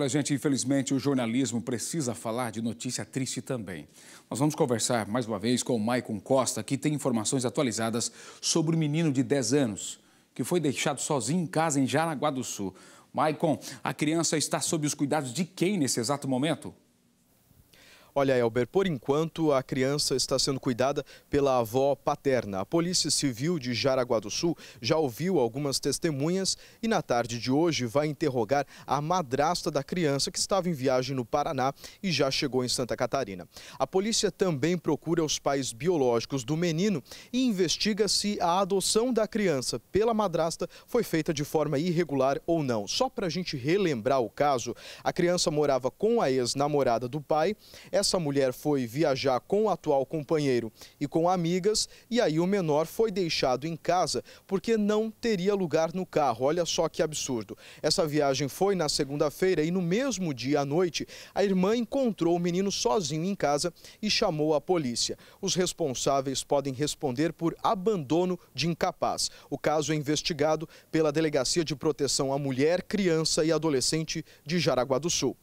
Olha, gente, infelizmente o jornalismo precisa falar de notícia triste também. Nós vamos conversar mais uma vez com o Maicon Costa, que tem informações atualizadas sobre o menino de 10 anos que foi deixado sozinho em casa em Jaraguá do Sul. Maicon, a criança está sob os cuidados de quem nesse exato momento? Olha, Elber, por enquanto a criança está sendo cuidada pela avó paterna. A Polícia Civil de Jaraguá do Sul já ouviu algumas testemunhas e na tarde de hoje vai interrogar a madrasta da criança que estava em viagem no Paraná e já chegou em Santa Catarina. A polícia também procura os pais biológicos do menino e investiga se a adoção da criança pela madrasta foi feita de forma irregular ou não. Só para a gente relembrar o caso, a criança morava com a ex-namorada do pai. Essa mulher foi viajar com o atual companheiro e com amigas, e aí o menor foi deixado em casa porque não teria lugar no carro. Olha só que absurdo. Essa viagem foi na segunda-feira e no mesmo dia à noite, a irmã encontrou o menino sozinho em casa e chamou a polícia. Os responsáveis podem responder por abandono de incapaz. O caso é investigado pela Delegacia de Proteção à Mulher, Criança e Adolescente de Jaraguá do Sul.